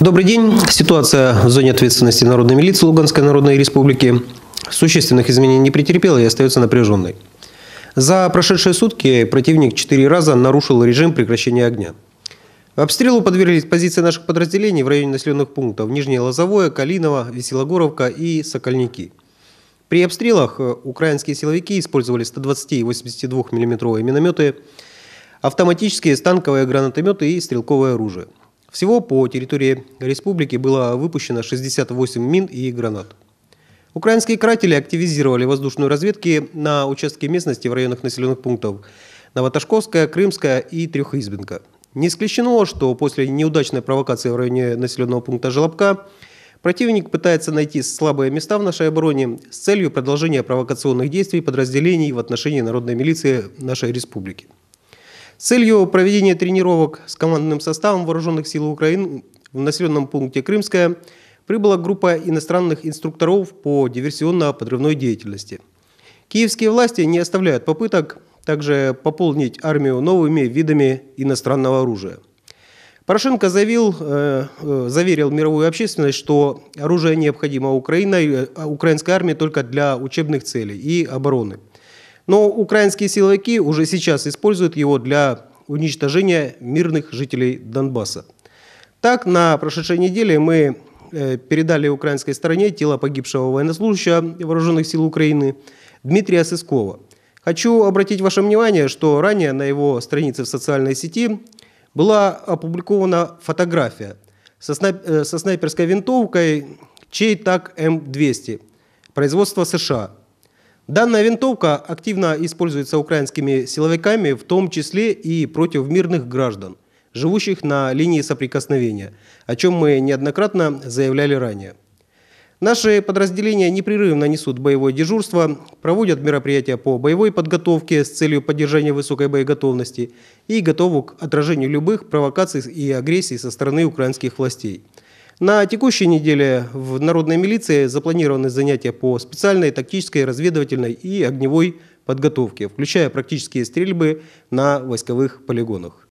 Добрый день. Ситуация в зоне ответственности Народной милиции Луганской Народной Республики существенных изменений не претерпела и остается напряженной. За прошедшие сутки противник четыре раза нарушил режим прекращения огня. Обстрелу подверглись позиции наших подразделений в районе населенных пунктов Нижнее Лозовое, Калиново, Веселогоровка и Сокольники. При обстрелах э, украинские силовики использовали 120 и 82 миллиметровые минометы, автоматические станковые гранатометы и стрелковое оружие. Всего по территории республики было выпущено 68 мин и гранат. Украинские каратели активизировали воздушную разведки на участке местности в районах населенных пунктов Новоташковская, Крымская и Трехизбенка. Не исключено, что после неудачной провокации в районе населенного пункта Желобка противник пытается найти слабые места в нашей обороне с целью продолжения провокационных действий подразделений в отношении народной милиции нашей республики целью проведения тренировок с командным составом Вооруженных сил Украины в населенном пункте Крымская прибыла группа иностранных инструкторов по диверсионно-подрывной деятельности. Киевские власти не оставляют попыток также пополнить армию новыми видами иностранного оружия. Порошенко заявил, э, э, заверил мировую общественность, что оружие необходимо Украине, э, украинской армии только для учебных целей и обороны – но украинские силовики уже сейчас используют его для уничтожения мирных жителей Донбасса. Так, на прошедшей неделе мы э, передали украинской стороне тело погибшего военнослужащего Вооруженных сил Украины Дмитрия Сыскова. Хочу обратить ваше внимание, что ранее на его странице в социальной сети была опубликована фотография со, снайп... Э, со снайперской винтовкой Чейтак М200 эм производства США – Данная винтовка активно используется украинскими силовиками, в том числе и против мирных граждан, живущих на линии соприкосновения, о чем мы неоднократно заявляли ранее. Наши подразделения непрерывно несут боевое дежурство, проводят мероприятия по боевой подготовке с целью поддержания высокой боеготовности и готовы к отражению любых провокаций и агрессий со стороны украинских властей – на текущей неделе в народной милиции запланированы занятия по специальной, тактической, разведывательной и огневой подготовке, включая практические стрельбы на войсковых полигонах.